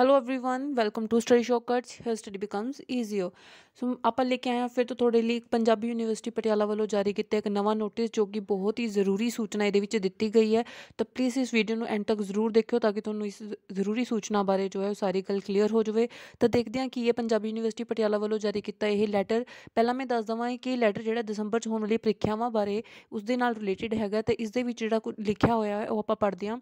hello everyone welcome to study shortcuts here study becomes easier so ਆਪਾਂ ਲੈ ਕੇ ਆਏ ਆ ਫਿਰ ਤੋਂ ਤੁਹਾਡੇ ਲਈ ਪੰਜਾਬੀ ਯੂਨੀਵਰਸਿਟੀ ਪਟਿਆਲਾ ਵੱਲੋਂ ਜਾਰੀ ਕੀਤਾ ਇੱਕ ਨਵਾਂ ਨੋਟਿਸ ਜੋ ਕਿ ਬਹੁਤ ਹੀ ਜ਼ਰੂਰੀ ਸੂਚਨਾ ਇਹਦੇ ਵਿੱਚ ਦਿੱਤੀ ਗਈ ਹੈ ਤਾਂ ਪਲੀਜ਼ ਇਸ ਵੀਡੀਓ ਨੂੰ ਐਂਡ ਤੱਕ ਜ਼ਰੂਰ ਦੇਖਿਓ ਤਾਂ ਕਿ ਤੁਹਾਨੂੰ ਇਸ ਜ਼ਰੂਰੀ ਸੂਚਨਾ ਬਾਰੇ ਜੋ ਹੈ ਉਹ ਸਾਰੀ ਗੱਲ ਕਲੀਅਰ ਹੋ ਜਾਵੇ ਤਾਂ ਦੇਖਦੇ ਹਾਂ ਕਿ ਇਹ ਪੰਜਾਬੀ ਯੂਨੀਵਰਸਿਟੀ ਪਟਿਆਲਾ ਵੱਲੋਂ ਜਾਰੀ ਕੀਤਾ ਇਹ ਲੈਟਰ ਪਹਿਲਾਂ ਮੈਂ ਦੱਸ ਦਵਾਂ ਕਿ ਇਹ ਲੈਟਰ ਜਿਹੜਾ ਦਸੰਬਰ 'ਚ ਹੋਣ ਵਾਲੀ ਪ੍ਰੀਖਿਆਵਾਂ ਬਾਰੇ ਉਸ ਦੇ ਨਾਲ ਰਿਲੇਟਡ ਹੈਗਾ ਤੇ ਇਸ ਦੇ ਵਿੱਚ ਜਿਹੜਾ ਕੁਝ ਲਿਖਿਆ ਹੋਇਆ ਹੈ ਉਹ ਆਪਾਂ ਪੜ੍ਹਦੇ ਹਾਂ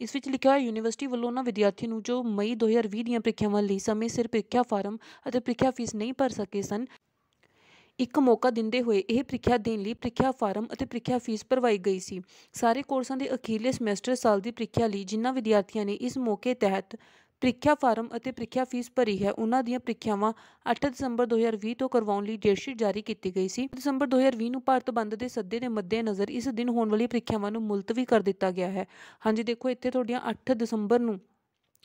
ਇਸ ਵਿੱਚ ਲਿਖਿਆ ਹੋਇਆ ਯੂਨੀਵਰਸਿਟੀ ਵੱਲੋਂ ਉਹਨਾਂ ਵਿਦਿਆਰਥੀ ਨੂੰ ਜੋ ਮਈ 2020 ਦੀਆਂ ਪ੍ਰੀਖਿਆਵਾਂ ਲਈ ਸਮੇਂ ਸਿਰ ਪ੍ਰੀਖਿਆ ਫਾਰਮ ਅਤੇ ਪ੍ਰੀਖਿਆ ਫੀਸ ਨਹੀਂ ਭਰ ਸਕੇ ਸਨ ਇੱਕ ਮੌਕਾ ਦਿੰਦੇ ਹੋਏ ਇਹ ਪ੍ਰੀਖਿਆ ਦੇਣ ਲਈ ਪ੍ਰੀਖਿਆ ਫਾਰਮ ਅਤੇ ਪ੍ਰੀਖਿਆ ਫੀਸ ਭਰਵਾਈ ਗਈ ਸੀ ਸਾਰੇ ਕੋਰਸਾਂ ਦੇ ਅਖੀਰਲੇ ਸਮੈਸਟਰ ਸਾਲ ਦੀ ਪ੍ਰੀਖਿਆ ਲਈ ਜਿਨ੍ਹਾਂ ਵਿਦਿਆਰਥੀਆਂ ਨੇ ਇਸ ਮੌਕੇ ਤਹਿਤ ਪ੍ਰੀਖਿਆ ਫਾਰਮ ਅਤੇ ਪ੍ਰੀਖਿਆ ਫੀਸ ਭਰੀ ਹੈ ਉਹਨਾਂ ਦੀਆਂ ਪ੍ਰੀਖਿਆਵਾਂ 8 ਦਸੰਬਰ 2020 ਤੋਂ ਕਰਵਾਉਣ ਲਈ ਡੇਟਸ਼ੀਟ ਜਾਰੀ ਕੀਤੀ ਗਈ ਸੀ ਦਸੰਬਰ 2020 ਨੂੰ ਭਾਰਤ ਬੰਦ ਦੇ ਸੱਦੇ ਦੇ ਮੱਦੇਨਜ਼ਰ ਇਸ ਦਿਨ ਹੋਣ ਵਾਲੀ ਪ੍ਰੀਖਿਆਵਾਂ ਨੂੰ ਮੁਲਤਵੀ ਕਰ ਦਿੱਤਾ ਗਿਆ ਹੈ ਹਾਂਜੀ ਦੇਖੋ ਇੱਥੇ ਤੁਹਾਡੀਆਂ 8 ਦਸੰਬਰ ਨੂੰ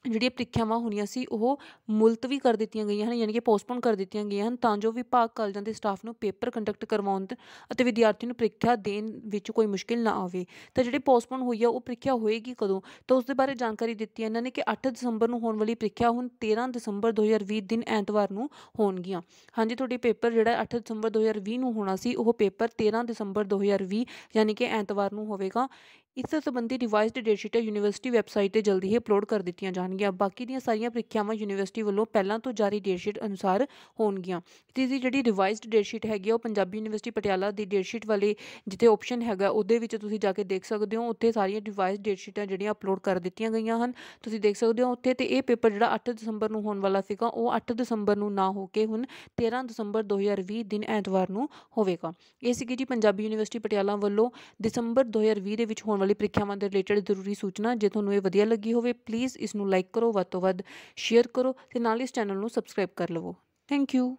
ਜਿਹੜੀਆਂ ਪ੍ਰੀਖਿਆਵਾਂ ਹੋਣੀਆਂ ਸੀ ਉਹ ਮੁਲਤਵੀ ਕਰ ਦਿੱਤੀਆਂ ਗਈਆਂ ਹਨ ਯਾਨੀ ਕਿ ਪੋਸਟਪੋਨ ਕਰ ਦਿੱਤੀਆਂ ਗਈਆਂ ਹਨ ਤਾਂ ਜੋ ਵਿਭਾਗ ਕਾਲਜਾਂ ਦੇ ਸਟਾਫ ਨੂੰ ਪੇਪਰ ਕੰਡਕਟ ਕਰਵਾਉਣ ਅਤੇ ਵਿਦਿਆਰਥੀ ਨੂੰ ਪ੍ਰੀਖਿਆ ਦੇਣ ਵਿੱਚ ਕੋਈ ਮੁਸ਼ਕਿਲ ਨਾ ਆਵੇ ਤਾਂ ਜਿਹੜੀ ਪੋਸਟਪੋਨ ਹੋਈ ਆ ਉਹ ਪ੍ਰੀਖਿਆ ਹੋਏਗੀ ਕਦੋਂ ਤਾਂ ਉਸ ਦੇ ਬਾਰੇ ਜਾਣਕਾਰੀ ਦਿੱਤੀ ਇਹਨਾਂ ਨੇ ਕਿ 8 ਦਸੰਬਰ ਨੂੰ ਹੋਣ ਵਾਲੀ ਪ੍ਰੀਖਿਆ ਹੁਣ 13 ਦਸੰਬਰ 2020 ਦਿਨ ਐਤਵਾਰ ਨੂੰ ਹੋਣਗੀਆਂ ਹਾਂਜੀ ਤੁਹਾਡੀ ਪੇਪਰ ਜਿਹੜਾ 8 ਦਸੰਬਰ 2020 ਨੂੰ ਹੋਣਾ ਸੀ ਉਹ ਪੇਪਰ 13 ਦਸੰਬਰ 2020 ਯਾਨੀ ਕਿ ਐਤਵਾਰ ਨੂੰ ਹੋਵੇਗਾ ਇਸ ਸੰਬੰਧੀ ਰਿਵਾਈਜ਼ਡ ਡੇਟਸ਼ੀਟ ਯੂਨੀਵਰਸਿਟੀ ਵੈਬਸਾਈਟ ਤੇ ਜਲਦੀ ਹੀ ਅਪਲੋਡ ਕਰ ਦਿੱਤੀਆਂ ਜਾਣਗੀਆਂ ਬਾਕੀ ਦੀਆਂ ਸਾਰੀਆਂ ਪ੍ਰੀਖਿਆਵਾਂ ਯੂਨੀਵਰਸਿਟੀ ਵੱਲੋਂ ਪਹਿਲਾਂ ਤੋਂ ਜਾਰੀ ਡੇਟਸ਼ੀਟ ਅਨੁਸਾਰ ਹੋਣਗੀਆਂ ਇਸ ਦੀ ਜਿਹੜੀ ਰਿਵਾਈਜ਼ਡ ਡੇਟਸ਼ੀਟ ਹੈਗੀ ਉਹ ਪੰਜਾਬੀ ਯੂਨੀਵਰਸਿਟੀ ਪਟਿਆਲਾ ਦੀ ਡੇਟਸ਼ੀਟ ਵਾਲੇ ਜਿੱਥੇ ਆਪਸ਼ਨ ਹੈਗਾ ਉਹਦੇ ਵਿੱਚ ਤੁਸੀਂ ਜਾ ਕੇ ਦੇਖ ਸਕਦੇ ਹੋ ਉੱਥੇ ਸਾਰੀਆਂ ਰਿਵਾਈਜ਼ਡ ਡੇਟਸ਼ੀਟਾਂ ਜਿਹੜੀਆਂ ਅਪਲੋਡ ਕਰ ਦਿੱਤੀਆਂ ਗਈਆਂ ਹਨ ਤੁਸੀਂ ਦੇਖ ਸਕਦੇ ਹੋ ਉੱਥੇ ਤੇ ਇਹ ਪੇਪਰ ਜਿਹੜਾ 8 ਦਸੰਬਰ ਨੂੰ ਹੋਣ ਵਾਲਾ ਸੀਗਾ ਉਹ 8 ਦਸੰਬਰ ਨੂੰ ਨਾ ਹੋ ਕੇ ਹੁਣ 13 ਦਸੰਬਰ 2020 ਦਿਨ ਐਤਵਾਰ ਨੂੰ ਹੋਵੇਗਾ ਇਹ ਸੀਗੀ ਜੀ ਪੰਜਾਬੀ ਯੂਨੀਵਰਸਿਟੀ ਪਟਿਆਲਾ ਵੱਲੋਂ ਦਸੰਬਰ 2020 ਦੇ ਵਿੱਚ ਹੋਣ ਵਾਲੀ ਪ੍ਰੀਖਿਆਵਾਂ ਦੇ ਰਿਲੇਟਡ ਜ਼ਰੂਰੀ ਸੂਚਨਾ ਜੇ ਤੁਹਾਨੂੰ ਇਹ ਵਧੀਆ ਲੱਗੀ ਹੋਵੇ ਪਲੀਜ਼ ਇਸ ਨੂੰ ਲਾਈਕ ਕਰੋ ਵੱਧ ਤੋਂ ਵੱਧ ਸ਼ੇਅਰ ਕਰੋ ਤੇ ਨਾਲ ਇਸ ਚੈਨਲ ਨੂੰ ਸਬਸਕ੍ਰਾਈਬ ਕਰ ਲਵੋ ਥੈਂਕ ਯੂ